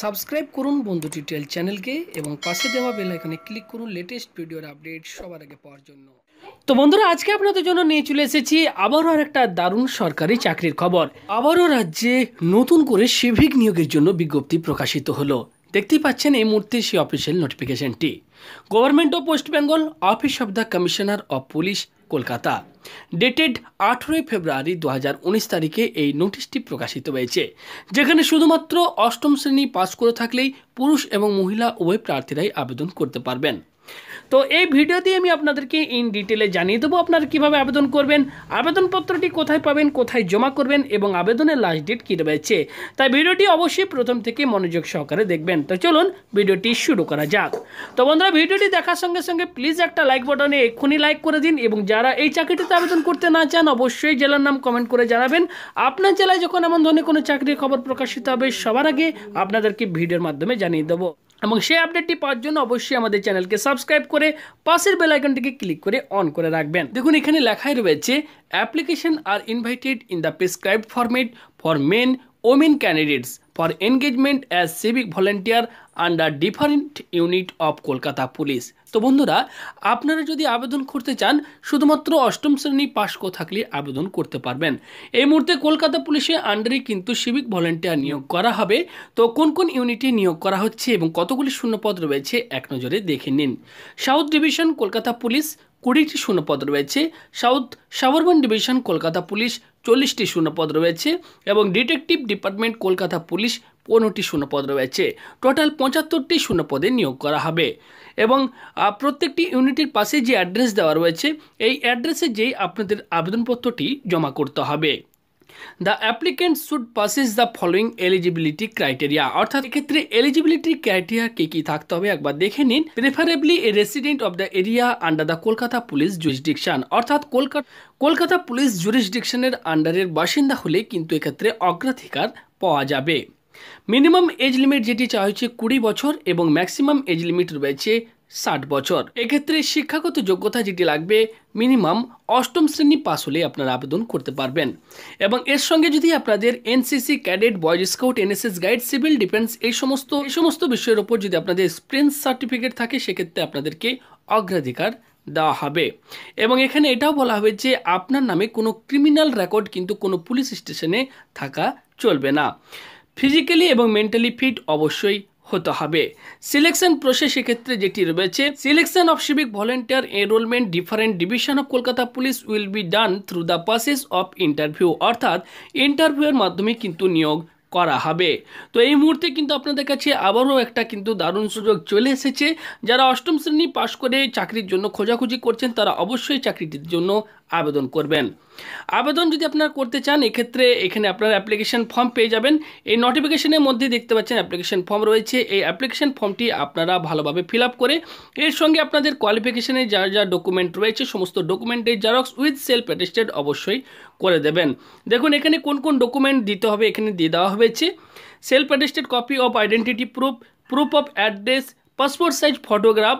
subscribe করুন বন্ধু tutorial চ্যানেলকে এবং পাশে দেওয়া বেল আইকনে ক্লিক করুন লেটেস্ট ভিডিওর আপডেট সবার আগে পাওয়ার জন্য তো বন্ধুরা আজকে আপনাদের জন্য নিয়ে চলে এসেছি আবারও আর একটা দারুণ সরকারি চাকরির খবর আবারও রাজ্যে নতুন করে সিভিক নিয়োগের জন্য বিজ্ঞপ্তি প্রকাশিত হলো দেখতেই পাচ্ছেন এই মুহূর্তে সেই অফিসিয়াল নোটিফিকেশনটি government of West Bengal office of the commissioner of police Kolkata dated আঠেরোই ফেব্রুয়ারি দু তারিখে এই নোটিশটি প্রকাশিত হয়েছে যেখানে শুধুমাত্র অষ্টম শ্রেণী পাস করে থাকলেই পুরুষ এবং মহিলা উভয় প্রার্থীরাই আবেদন করতে পারবেন তো এই ভিডিও দিয়ে আমি আপনাদেরকে ইন ডিটেলে জানিয়ে দেবো আপনারা কীভাবে আবেদন করবেন আবেদনপত্রটি কোথায় পাবেন কোথায় জমা করবেন এবং আবেদনের লাস্ট ডেট কী রয়েছে তাই ভিডিওটি অবশ্যই প্রথম থেকে মনোযোগ সহকারে দেখবেন তো চলুন ভিডিওটি শুরু করা যাক তো বন্ধুরা ভিডিওটি দেখার সঙ্গে সঙ্গে প্লিজ একটা লাইক বাটনে এক্ষুনি লাইক করে দিন এবং যারা এই চাকরিটিতে আবেদন করতে না চান অবশ্যই জেলার নাম কমেন্ট করে জানাবেন আপনার জেলায় যখন এমন ধরনের কোনো চাকরির খবর প্রকাশিত হবে সবার আগে আপনাদেরকে ভিডিওর মাধ্যমে জানিয়ে দেবো এবং সেই আপডেটটি পাওয়ার জন্য অবশ্যই আমাদের চ্যানেলকে সাবস্ক্রাইব করে পাশের বেলাইকনটিকে ক্লিক করে অন করে রাখবেন দেখুন এখানে লেখাই রয়েছে application are invited in the prescribe format for men women candidates for engagement as civic volunteer under different unit of Kolkata police তো বন্ধুরা আপনারা যদি আবেদন করতে চান শুধুমাত্র অষ্টম শ্রেণী পাশ থাকলে আবেদন করতে পারবেন এই মুহূর্তে কলকাতা পুলিশের আন্ডারে কিন্তু সিভিক ভলেন্টিয়ার নিয়োগ করা হবে তো কোন কোন ইউনিটে নিয়োগ করা হচ্ছে এবং কতগুলি শূন্যপদ রয়েছে এক নজরে দেখে নিন সাউথ ডিভিশন কলকাতা পুলিশ কুড়িটি শূন্যপদ রয়েছে south suburban division Kolkata police চল্লিশটি শূন্যপদ রয়েছে এবং ডিটেকটিভ ডিপার্টমেন্ট কলকাতা পুলিশ পনেরোটি শূন্যপদ রয়েছে টোটাল পঁচাত্তরটি শূন্যপদে নিয়োগ করা হবে এবং প্রত্যেকটি ইউনিটের পাশে যে অ্যাড্রেস দেওয়া রয়েছে এই অ্যাড্রেসে যেই আপনাদের আবেদনপত্রটি জমা করতে হবে the applicant should passes the following eligibility criteria অর্থাৎ এক্ষেত্রে এলিজিবিলিটি ক্রাইটেরিয়া কী কী থাকতে হবে একবার দেখে নিন preferably a resident of the area under the Kolkata police jurisdiction অর্থাৎ কলকাতা কলকাতা পুলিশ জুরিসডিকশনের আন্ডারের বাসিন্দা হলে কিন্তু এক্ষেত্রে অগ্রাধিকার পাওয়া যাবে মিনিমাম এজ লিমিট যেটি চাওয়া হয়েছে কুড়ি বছর এবং ম্যাক্সিমাম এজ লিমিট রয়েছে ষাট বছর এক্ষেত্রে শিক্ষাগত যোগ্যতা যেটি লাগবে মিনিমাম অষ্টম শ্রেণী পাস হলে আপনারা আবেদন করতে পারবেন এবং এর সঙ্গে যদি আপনাদের NCC cadet boys scout NSS guide civil defence এই সমস্ত এই সমস্ত বিষয়ের ওপর যদি আপনাদের স্প্রেন্স সার্টিফিকেট থাকে সেক্ষেত্রে আপনাদেরকে অগ্রাধিকার দেওয়া হবে এবং এখানে এটাও বলা হবে যে আপনার নামে কোনো ক্রিমিনাল রেকর্ড কিন্তু কোনো পুলিশ স্টেশনে থাকা চলবে না ফিজিক্যালি এবং মেন্টালি ফিট অবশ্যই হতে হবে সিলেকশন প্রসেস ক্ষেত্রে যেটি রয়েছে selection of civic volunteer enrolment different division of Kolkata police will be done through the process of interview অর্থাৎ ইন্টারভিউয়ের মাধ্যমে কিন্তু নিয়োগ করা হবে তো এই মুহূর্তে কিন্তু আপনাদের কাছে আবারও একটা কিন্তু দারুণ সুযোগ চলে এসেছে যারা অষ্টম শ্রেণী পাশ করে চাকরির জন্য খোঁজাখুঁজি করছেন তারা অবশ্যই চাকরিটির জন্য আবেদন করবেন আবেদন যদি আপনারা করতে চান এক্ষেত্রে এখানে আপনার অ্যাপ্লিকেশান ফর্ম পেয়ে যাবেন এই নোটিফিকেশনের মধ্যে দেখতে পাচ্ছেন অ্যাপ্লিকেশন ফর্ম রয়েছে এই অ্যাপ্লিকেশান ফর্মটি আপনারা ভালোভাবে ফিল করে এর সঙ্গে আপনাদের কোয়ালিফিকেশনের যা যা ডকুমেন্ট রয়েছে সমস্ত ডকুমেন্টের জেরক্স উইথ সেলফ অ্যাটেস্টেড অবশ্যই করে দেবেন দেখুন এখানে কোন কোন ডকুমেন্ট দিতে হবে এখানে দিয়ে দেওয়া হয়েছে self attested copy of identity proof proof of address passport size photograph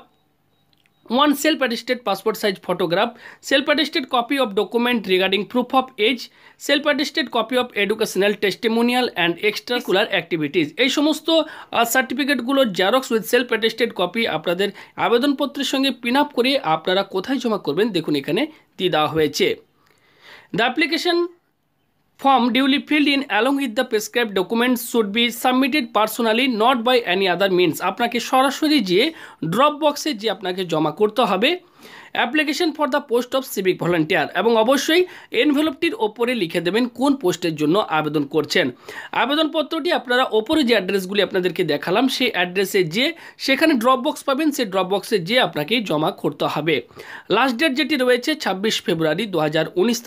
one self-attested passport size photograph, self-attested copy of document regarding proof of age, self-attested copy of educational testimonial and extracurricular activities এই সমস্ত সার্টিফিকেটগুলো xerox with self-attested copy আপনাদের আবেদনপত্রের সঙ্গে pin up করে আপনারা কোথায় জমা করবেন দেখুন এখানে দিয়ে দেওয়া হয়েছে the application form duly filled in along with the prescribed documents should be submitted personally not by any other means আপনাকে সরাসরি যে ড্রপ বক্সে যে আপনাকে জমা করতে হবে application for the post of civic volunteer এবং অবশ্যই এনভেলপটির ওপরে লিখে দেবেন কোন পোস্টের জন্য আবেদন করছেন আবেদনপত্রটি আপনারা ওপরে যে অ্যাড্রেসগুলি আপনাদেরকে দেখালাম সেই অ্যাড্রেসে যে সেখানে ড্রপ বক্স পাবেন সেই ড্রপ বক্সে যেয়ে আপনাকে জমা করতে হবে লাস্ট ডেট যেটি রয়েছে ছাব্বিশ ফেব্রুয়ারি দু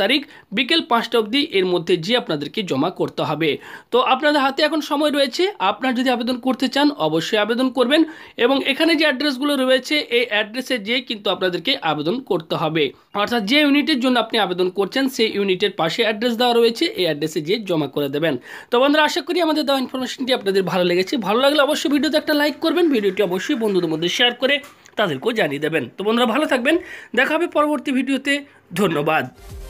তারিখ বিকেল পাঁচটা অবধি এর মধ্যে যে আপনাদেরকে জমা করতে হবে তো আপনাদের হাতে এখন সময় রয়েছে আপনার যদি আবেদন করতে চান অবশ্যই আবেদন করবেন এবং এখানে যে অ্যাড্রেসগুলো রয়েছে এই অ্যাড্রেসে যেয়ে কিন্তু আপনাদেরকে আবেদন করতে হবে অর্থাৎ যে ইউনিটের জন্য আপনি আবেদন করছেন সেই ইউনিটের পাশে অ্যাড্রেস দেওয়া রয়েছে এই অ্যাড্রেসে গিয়ে জমা করে দেবেন তো বন্ধুরা আশা করি আমাদের দেওয়া ইনফরমেশনটি আপনাদের ভালো লেগেছে ভালো লাগলে অবশ্যই ভিডিওতে একটা লাইক করবেন ভিডিওটি অবশ্যই বন্ধুদের মধ্যে শেয়ার করে তাদেরকেও জানিয়ে দেবেন তো বন্ধুরা ভালো থাকবেন দেখা হবে পরবর্তী ভিডিওতে ধন্যবাদ